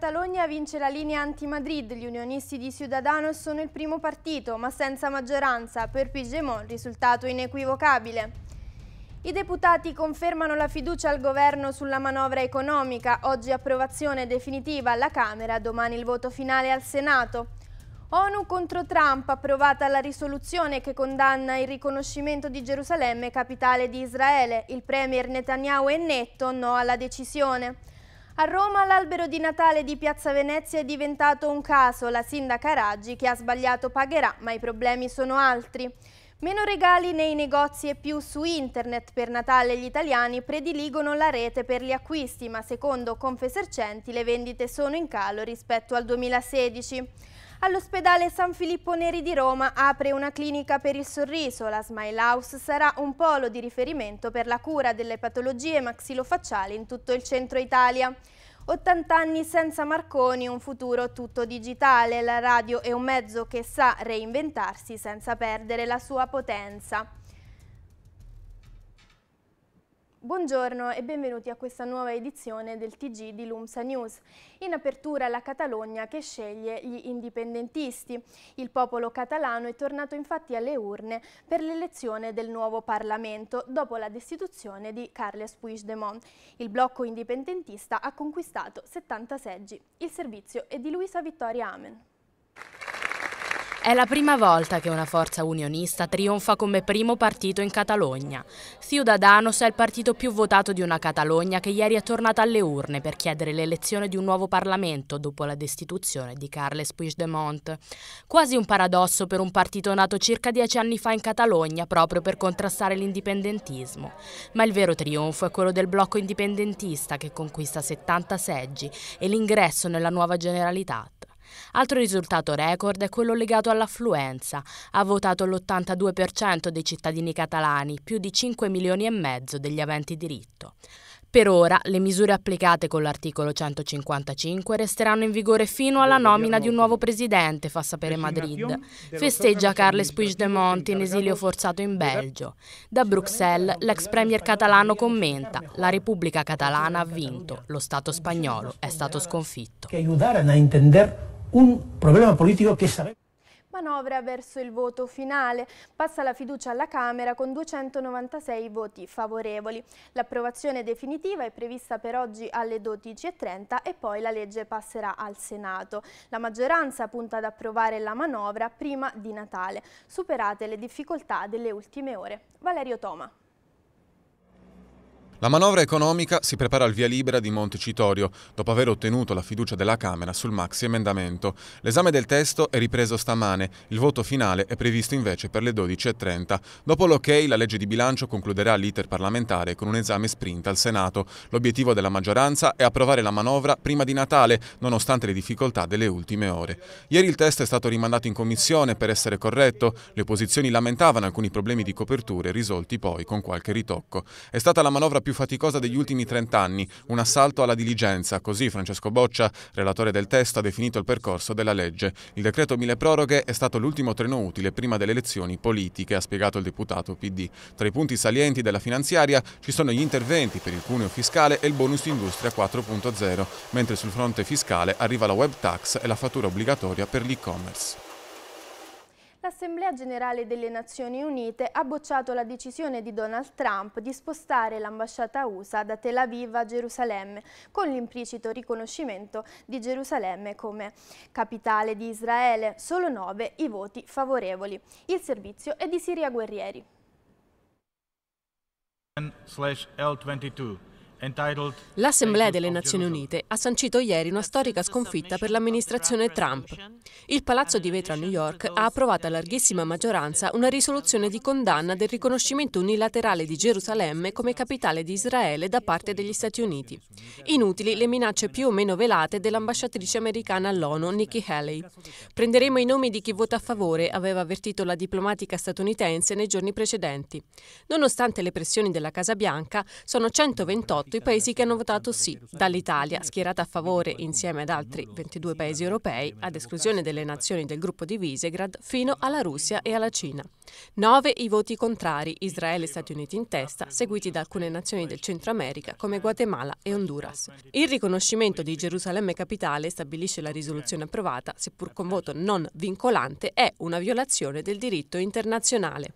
Catalogna vince la linea anti-Madrid, gli unionisti di Ciudadanos sono il primo partito, ma senza maggioranza, per Pigemont risultato inequivocabile. I deputati confermano la fiducia al governo sulla manovra economica, oggi approvazione definitiva alla Camera, domani il voto finale al Senato. ONU contro Trump, approvata la risoluzione che condanna il riconoscimento di Gerusalemme capitale di Israele. Il premier Netanyahu è netto, no alla decisione. A Roma l'albero di Natale di Piazza Venezia è diventato un caso. La sindaca Raggi, che ha sbagliato, pagherà, ma i problemi sono altri. Meno regali nei negozi e più su internet per Natale gli italiani prediligono la rete per gli acquisti, ma secondo Confesercenti le vendite sono in calo rispetto al 2016. All'ospedale San Filippo Neri di Roma apre una clinica per il sorriso. La Smile House sarà un polo di riferimento per la cura delle patologie maxilofacciali in tutto il centro Italia. 80 anni senza Marconi, un futuro tutto digitale. La radio è un mezzo che sa reinventarsi senza perdere la sua potenza. Buongiorno e benvenuti a questa nuova edizione del TG di Lumsa News. In apertura la Catalogna che sceglie gli indipendentisti. Il popolo catalano è tornato infatti alle urne per l'elezione del nuovo Parlamento dopo la destituzione di Carles Puigdemont. Il blocco indipendentista ha conquistato 70 seggi. Il servizio è di Luisa Vittoria Amen. È la prima volta che una forza unionista trionfa come primo partito in Catalogna. Ciudadanos è il partito più votato di una Catalogna che ieri è tornata alle urne per chiedere l'elezione di un nuovo Parlamento dopo la destituzione di Carles Puigdemont. Quasi un paradosso per un partito nato circa dieci anni fa in Catalogna proprio per contrastare l'indipendentismo. Ma il vero trionfo è quello del blocco indipendentista che conquista 70 seggi e l'ingresso nella nuova Generalitat. Altro risultato record è quello legato all'affluenza. Ha votato l'82% dei cittadini catalani, più di 5 milioni e mezzo degli aventi diritto. Per ora le misure applicate con l'articolo 155 resteranno in vigore fino alla nomina di un nuovo presidente, fa sapere Madrid. Festeggia Carles Puigdemont in esilio forzato in Belgio. Da Bruxelles l'ex premier catalano commenta «La Repubblica catalana ha vinto, lo Stato spagnolo è stato sconfitto» un problema politico che sarebbe... Manovra verso il voto finale. Passa la fiducia alla Camera con 296 voti favorevoli. L'approvazione definitiva è prevista per oggi alle 12.30 e poi la legge passerà al Senato. La maggioranza punta ad approvare la manovra prima di Natale, superate le difficoltà delle ultime ore. Valerio Toma. La manovra economica si prepara al via libera di Montecitorio, dopo aver ottenuto la fiducia della Camera sul maxi emendamento. L'esame del testo è ripreso stamane, il voto finale è previsto invece per le 12.30. Dopo l'ok, la legge di bilancio concluderà l'iter parlamentare con un esame sprint al Senato. L'obiettivo della maggioranza è approvare la manovra prima di Natale, nonostante le difficoltà delle ultime ore. Ieri il testo è stato rimandato in commissione per essere corretto, le opposizioni lamentavano alcuni problemi di coperture risolti poi con qualche ritocco. È stata la manovra più più faticosa degli ultimi 30 anni, un assalto alla diligenza, così Francesco Boccia, relatore del testo, ha definito il percorso della legge. Il decreto mille proroghe è stato l'ultimo treno utile prima delle elezioni politiche, ha spiegato il deputato PD. Tra i punti salienti della finanziaria ci sono gli interventi per il cuneo fiscale e il bonus industria 4.0, mentre sul fronte fiscale arriva la web tax e la fattura obbligatoria per l'e-commerce l'Assemblea Generale delle Nazioni Unite ha bocciato la decisione di Donald Trump di spostare l'ambasciata USA da Tel Aviv a Gerusalemme, con l'implicito riconoscimento di Gerusalemme come capitale di Israele. Solo nove i voti favorevoli. Il servizio è di Siria Guerrieri. L22 L'Assemblea delle Nazioni Unite ha sancito ieri una storica sconfitta per l'amministrazione Trump. Il Palazzo di Vetro a New York ha approvato a larghissima maggioranza una risoluzione di condanna del riconoscimento unilaterale di Gerusalemme come capitale di Israele da parte degli Stati Uniti. Inutili le minacce più o meno velate dell'ambasciatrice americana all'ONU, Nikki Haley. Prenderemo i nomi di chi vota a favore, aveva avvertito la diplomatica statunitense nei giorni precedenti. Nonostante le pressioni della Casa Bianca, sono 128 28 esatto, i paesi che hanno votato sì, dall'Italia, schierata a favore insieme ad altri 22 paesi europei, ad esclusione delle nazioni del gruppo di Visegrad, fino alla Russia e alla Cina. 9 i voti contrari, Israele e Stati Uniti in testa, seguiti da alcune nazioni del Centro America come Guatemala e Honduras. Il riconoscimento di Gerusalemme capitale, stabilisce la risoluzione approvata, seppur con voto non vincolante, è una violazione del diritto internazionale.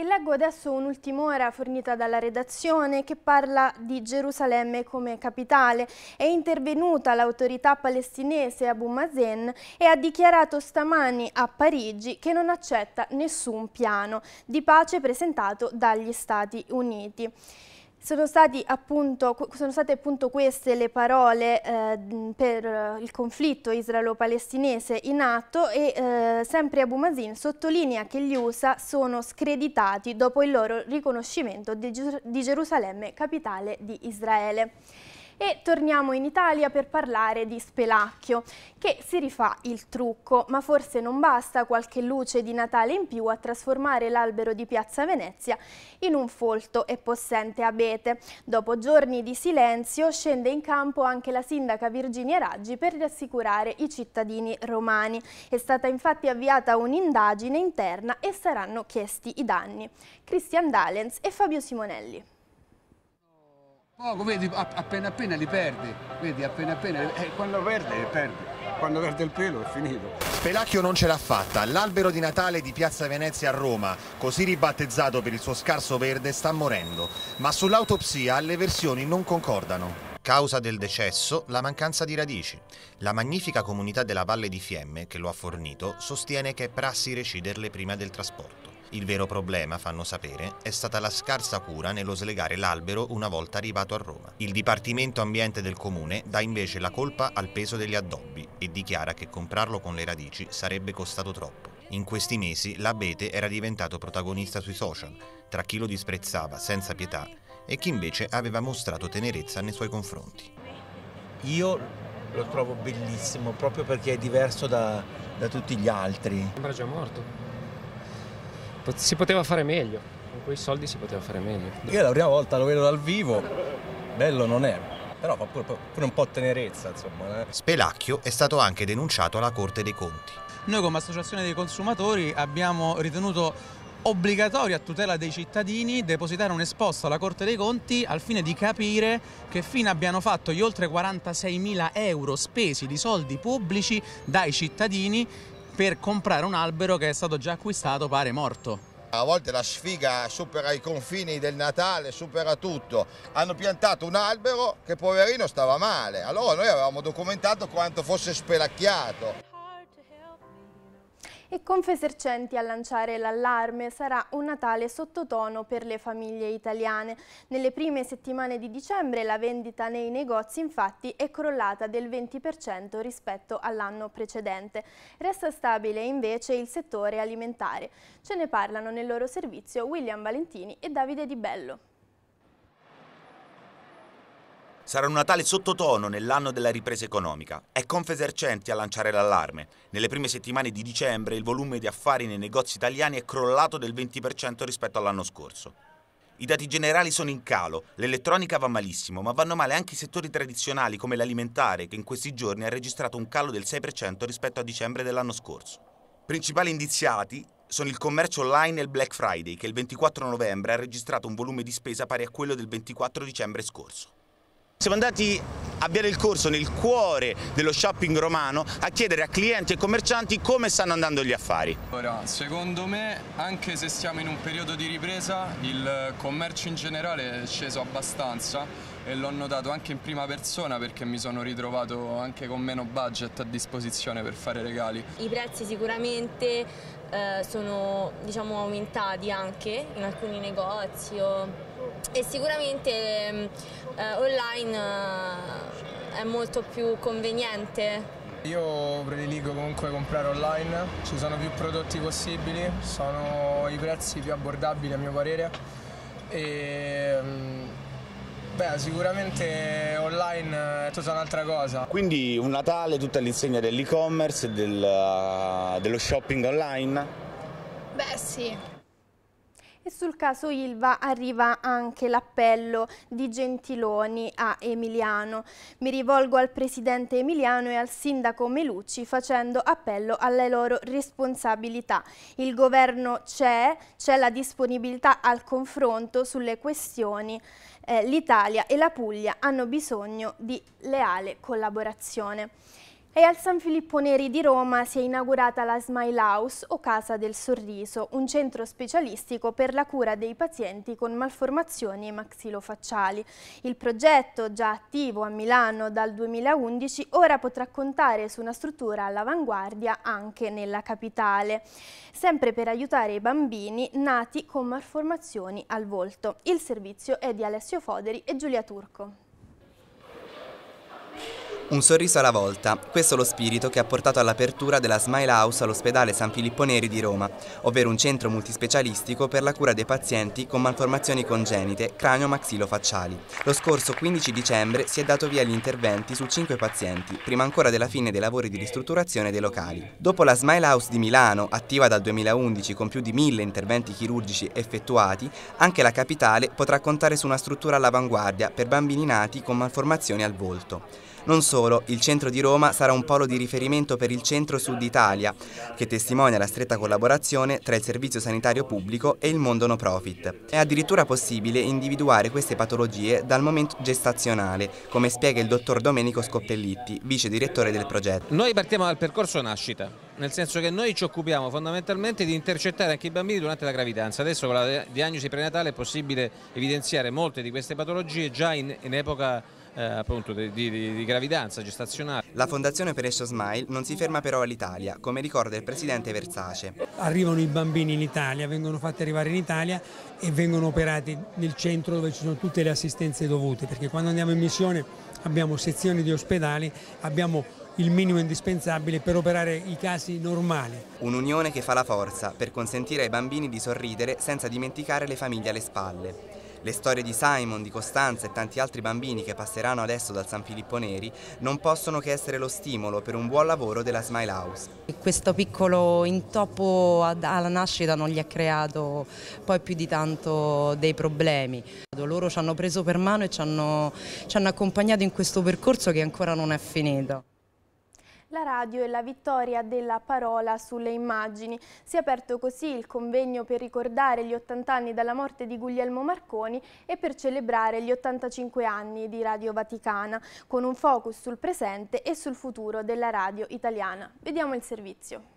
E leggo adesso un'ultim'ora fornita dalla redazione che parla di Gerusalemme come capitale. È intervenuta l'autorità palestinese Abu Mazen e ha dichiarato stamani a Parigi che non accetta nessun piano di pace presentato dagli Stati Uniti. Sono, appunto, sono, state appunto queste le parole eh, per eh, il conflitto israelo-palestinese in atto e eh, sempre Abu Mazin sottolinea che gli USA sono screditati dopo il loro riconoscimento di, di Gerusalemme capitale di Israele. E torniamo in Italia per parlare di Spelacchio, che si rifà il trucco, ma forse non basta qualche luce di Natale in più a trasformare l'albero di Piazza Venezia in un folto e possente abete. Dopo giorni di silenzio scende in campo anche la sindaca Virginia Raggi per rassicurare i cittadini romani. È stata infatti avviata un'indagine interna e saranno chiesti i danni. Christian Dalens e Fabio Simonelli. Poco, vedi, appena appena li perde, vedi, appena appena, eh, quando perde, perde. Quando perde il pelo è finito. Spelacchio non ce l'ha fatta. L'albero di Natale di Piazza Venezia a Roma, così ribattezzato per il suo scarso verde, sta morendo. Ma sull'autopsia le versioni non concordano. Causa del decesso la mancanza di radici. La magnifica comunità della Valle di Fiemme, che lo ha fornito, sostiene che è prassi reciderle prima del trasporto. Il vero problema, fanno sapere, è stata la scarsa cura nello slegare l'albero una volta arrivato a Roma. Il Dipartimento Ambiente del Comune dà invece la colpa al peso degli addobbi e dichiara che comprarlo con le radici sarebbe costato troppo. In questi mesi l'abete era diventato protagonista sui social, tra chi lo disprezzava senza pietà e chi invece aveva mostrato tenerezza nei suoi confronti. Io lo trovo bellissimo proprio perché è diverso da, da tutti gli altri. Sembra già morto si poteva fare meglio, con quei soldi si poteva fare meglio. Io la prima volta lo vedo dal vivo, bello non è, però fa pure, pure, un po' tenerezza, insomma. Eh. Spelacchio è stato anche denunciato alla Corte dei Conti. Noi come Associazione dei Consumatori abbiamo ritenuto obbligatorio a tutela dei cittadini depositare un esposto alla Corte dei Conti al fine di capire che fine abbiano fatto gli oltre 46 mila euro spesi di soldi pubblici dai cittadini per comprare un albero che è stato già acquistato pare morto. A volte la sfiga supera i confini del Natale, supera tutto. Hanno piantato un albero che poverino stava male. Allora noi avevamo documentato quanto fosse spelacchiato. E Confesercenti a lanciare l'allarme sarà un Natale sottotono per le famiglie italiane. Nelle prime settimane di dicembre la vendita nei negozi infatti è crollata del 20% rispetto all'anno precedente. Resta stabile invece il settore alimentare. Ce ne parlano nel loro servizio William Valentini e Davide Di Bello. Sarà un Natale sottotono nell'anno della ripresa economica. È Confesercenti a lanciare l'allarme. Nelle prime settimane di dicembre il volume di affari nei negozi italiani è crollato del 20% rispetto all'anno scorso. I dati generali sono in calo, l'elettronica va malissimo, ma vanno male anche i settori tradizionali come l'alimentare, che in questi giorni ha registrato un calo del 6% rispetto a dicembre dell'anno scorso. Principali indiziati sono il commercio online e il Black Friday, che il 24 novembre ha registrato un volume di spesa pari a quello del 24 dicembre scorso. Siamo andati a Viale il Corso, nel cuore dello shopping romano, a chiedere a clienti e commercianti come stanno andando gli affari. Ora, secondo me, anche se siamo in un periodo di ripresa, il commercio in generale è sceso abbastanza e l'ho notato anche in prima persona perché mi sono ritrovato anche con meno budget a disposizione per fare regali. I prezzi sicuramente eh, sono diciamo, aumentati anche in alcuni negozi. O e sicuramente ehm, eh, online eh, è molto più conveniente. Io prediligo comunque comprare online, ci sono più prodotti possibili, sono i prezzi più abbordabili a mio parere e mm, beh, sicuramente online è tutta un'altra cosa. Quindi un Natale tutta all'insegna dell'e-commerce, del, eh, dello shopping online? Beh sì. E sul caso Ilva arriva anche l'appello di Gentiloni a Emiliano. Mi rivolgo al presidente Emiliano e al sindaco Melucci facendo appello alle loro responsabilità. Il governo c'è, c'è la disponibilità al confronto sulle questioni. Eh, L'Italia e la Puglia hanno bisogno di leale collaborazione. E al San Filippo Neri di Roma si è inaugurata la Smile House o Casa del Sorriso, un centro specialistico per la cura dei pazienti con malformazioni maxilofacciali. Il progetto, già attivo a Milano dal 2011, ora potrà contare su una struttura all'avanguardia anche nella capitale, sempre per aiutare i bambini nati con malformazioni al volto. Il servizio è di Alessio Foderi e Giulia Turco. Un sorriso alla volta, questo lo spirito che ha portato all'apertura della Smile House all'ospedale San Filippo Neri di Roma, ovvero un centro multispecialistico per la cura dei pazienti con malformazioni congenite cranio maxilo facciali Lo scorso 15 dicembre si è dato via agli interventi su 5 pazienti, prima ancora della fine dei lavori di ristrutturazione dei locali. Dopo la Smile House di Milano, attiva dal 2011 con più di 1000 interventi chirurgici effettuati, anche la capitale potrà contare su una struttura all'avanguardia per bambini nati con malformazioni al volto. Non solo, il centro di Roma sarà un polo di riferimento per il centro-sud Italia, che testimonia la stretta collaborazione tra il servizio sanitario pubblico e il mondo no profit. È addirittura possibile individuare queste patologie dal momento gestazionale, come spiega il dottor Domenico Scoppellitti, vice direttore del progetto. Noi partiamo dal percorso nascita, nel senso che noi ci occupiamo fondamentalmente di intercettare anche i bambini durante la gravidanza. Adesso con la diagnosi prenatale è possibile evidenziare molte di queste patologie già in, in epoca eh, appunto, di, di, di, gravidanza gestazionale. La Fondazione Perescio Smile non si ferma però all'Italia, come ricorda il presidente Versace. Arrivano i bambini in Italia, vengono fatti arrivare in Italia e vengono operati nel centro dove ci sono tutte le assistenze dovute, perché quando andiamo in missione abbiamo sezioni di ospedali, abbiamo il minimo indispensabile per operare i casi normali. Un'unione che fa la forza per consentire ai bambini di sorridere senza dimenticare le famiglie alle spalle. Le storie di Simon, di Costanza e tanti altri bambini che passeranno adesso dal San Filippo Neri non possono che essere lo stimolo per un buon lavoro della Smile House. Questo piccolo intoppo alla nascita non gli ha creato poi più di tanto dei problemi. Loro ci hanno preso per mano e ci hanno, ci hanno accompagnato in questo percorso che ancora non è finito la radio e la vittoria della parola sulle immagini. Si è aperto così il convegno per ricordare gli 80 anni dalla morte di Guglielmo Marconi e per celebrare gli 85 anni di Radio Vaticana, con un focus sul presente e sul futuro della radio italiana. Vediamo il servizio.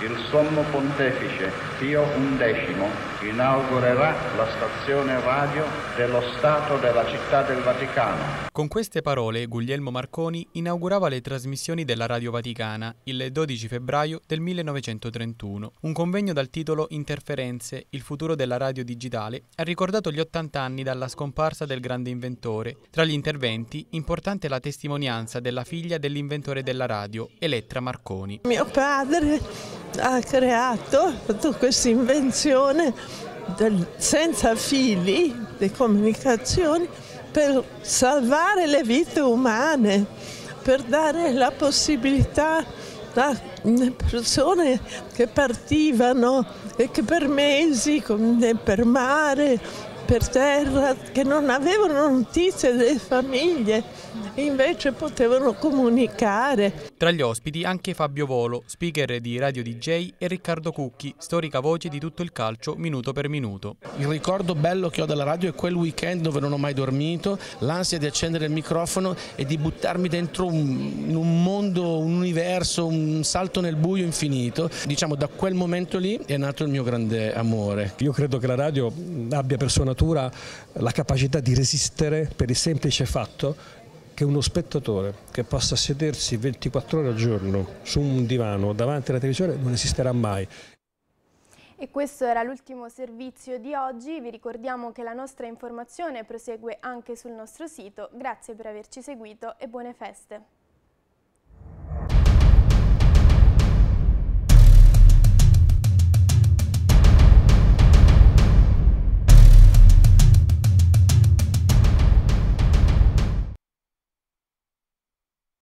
Il Sommo Pontefice Pio XI inaugurerà la stazione radio dello Stato della Città del Vaticano. Con queste parole Guglielmo Marconi inaugurava le trasmissioni della Radio Vaticana il 12 febbraio del 1931. Un convegno dal titolo Interferenze, il futuro della radio digitale, ha ricordato gli 80 anni dalla scomparsa del grande inventore. Tra gli interventi, importante la testimonianza della figlia dell'inventore della radio, Elettra Marconi. Mio padre ha creato tutta questa invenzione del, senza fili di comunicazioni per salvare le vite umane, per dare la possibilità a persone che partivano e che per mesi, eh, per mare, per terra, che non avevano notizie delle famiglie, invece potevano comunicare. Tra gli ospiti anche Fabio Volo, speaker di Radio DJ e Riccardo Cucchi, storica voce di tutto il calcio minuto per minuto. Il ricordo bello che ho della radio è quel weekend dove non ho mai dormito, l'ansia di accendere il microfono e di buttarmi dentro un, un mondo, un universo, un salto nel buio infinito. Diciamo da quel momento lì è nato il mio grande amore. Io credo che la radio abbia per sua natura la capacità di resistere per il semplice fatto che uno spettatore che possa sedersi 24 ore al giorno su un divano davanti alla televisione non esisterà mai. E questo era l'ultimo servizio di oggi, vi ricordiamo che la nostra informazione prosegue anche sul nostro sito, grazie per averci seguito e buone feste.